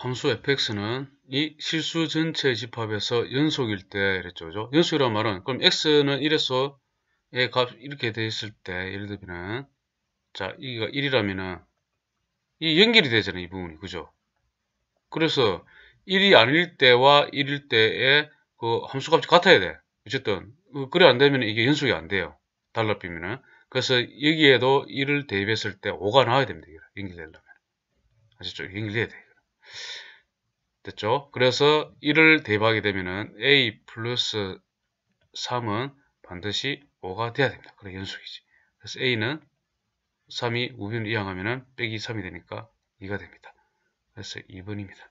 함수 fx는 이 실수 전체 집합에서 연속일 때 이랬죠. 연속이란 말은 그럼 x는 1에서 의값 이렇게 이돼 있을 때 예를 들면 자 이가 1이라면은 이 연결이 되잖아요. 이 부분이. 그죠? 그래서 1이 아닐 때와 1일 때의 그 함수값이 같아야 돼. 어쨌든 그 그래 안 되면 이게 연속이 안 돼요. 달러비면은 그래서 여기에도 1을 대입했을 때 5가 나와야 됩니다. 연결되려면. 아시죠? 연결돼야 돼 됐죠? 그래서 1을 대입하게 되면은 a 플러스 3은 반드시 5가 돼야 됩니다. 그래 연속이지. 그래서 a는 3이 우변을 이항하면은 빼기 3이 되니까 2가 됩니다. 그래서 2번입니다.